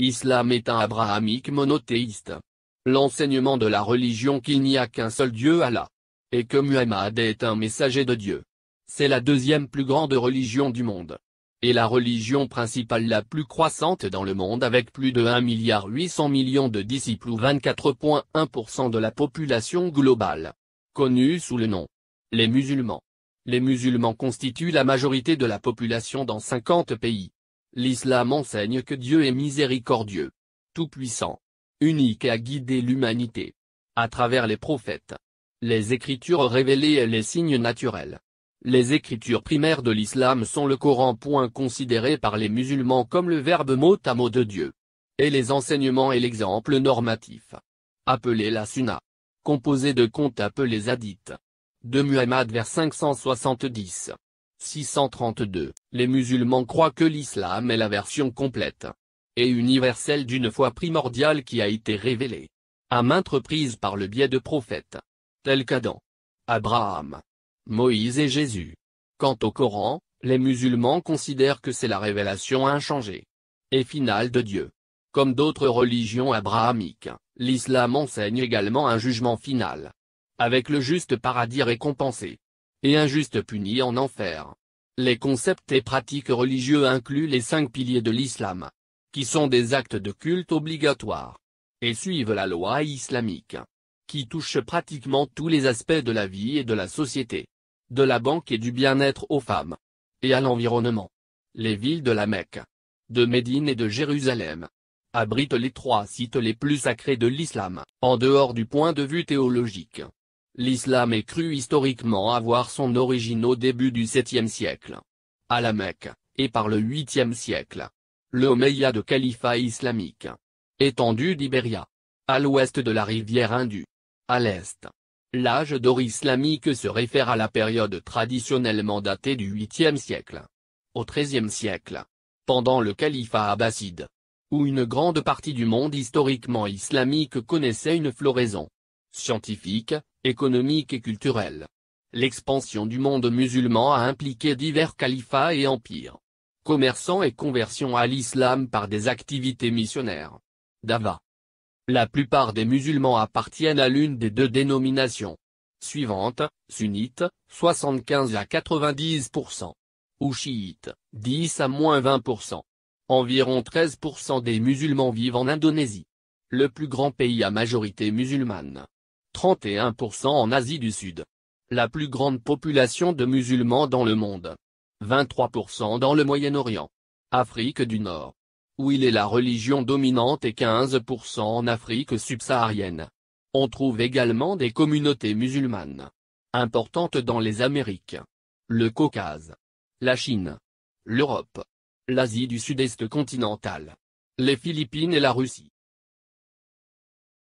Islam est un abrahamique monothéiste. L'enseignement de la religion qu'il n'y a qu'un seul Dieu Allah. Et que Muhammad est un messager de Dieu. C'est la deuxième plus grande religion du monde. Et la religion principale la plus croissante dans le monde avec plus de 1 milliard millions de disciples ou 24,1% de la population globale. Connue sous le nom. Les musulmans. Les musulmans constituent la majorité de la population dans 50 pays. L'islam enseigne que Dieu est miséricordieux, tout-puissant, unique et guider l'humanité. À travers les prophètes, les écritures révélées et les signes naturels. Les écritures primaires de l'islam sont le Coran. Point considéré par les musulmans comme le verbe mot à mot de Dieu. Et les enseignements et l'exemple normatif. Appelé la sunna. Composé de contes appelés hadiths. De Muhammad vers 570. 632. Les musulmans croient que l'islam est la version complète et universelle d'une foi primordiale qui a été révélée à maintes reprises par le biais de prophètes tels qu'Adam, Abraham, Moïse et Jésus. Quant au Coran, les musulmans considèrent que c'est la révélation inchangée et finale de Dieu. Comme d'autres religions abrahamiques, l'islam enseigne également un jugement final. Avec le juste paradis récompensé et injuste puni en enfer. Les concepts et pratiques religieux incluent les cinq piliers de l'islam, qui sont des actes de culte obligatoires, et suivent la loi islamique, qui touche pratiquement tous les aspects de la vie et de la société, de la banque et du bien-être aux femmes, et à l'environnement. Les villes de la Mecque, de Médine et de Jérusalem, abritent les trois sites les plus sacrés de l'islam, en dehors du point de vue théologique l'islam est cru historiquement avoir son origine au début du 7e siècle. À la Mecque, et par le 8e siècle. Le de califat islamique. Étendu d'Ibéria. À l'ouest de la rivière Indue. À l'est. L'âge d'or islamique se réfère à la période traditionnellement datée du 8e siècle. Au 13e siècle. Pendant le califat abbasside. Où une grande partie du monde historiquement islamique connaissait une floraison scientifique, économique et culturelle. L'expansion du monde musulman a impliqué divers califats et empires. Commerçants et conversion à l'islam par des activités missionnaires. Dava. La plupart des musulmans appartiennent à l'une des deux dénominations. Suivante, sunnite, 75 à 90%. Ou chiite, 10 à moins 20%. Environ 13% des musulmans vivent en Indonésie. Le plus grand pays à majorité musulmane. 31% en Asie du Sud. La plus grande population de musulmans dans le monde. 23% dans le Moyen-Orient. Afrique du Nord. Où il est la religion dominante et 15% en Afrique subsaharienne. On trouve également des communautés musulmanes. Importantes dans les Amériques. Le Caucase. La Chine. L'Europe. L'Asie du Sud-Est continentale. Les Philippines et la Russie.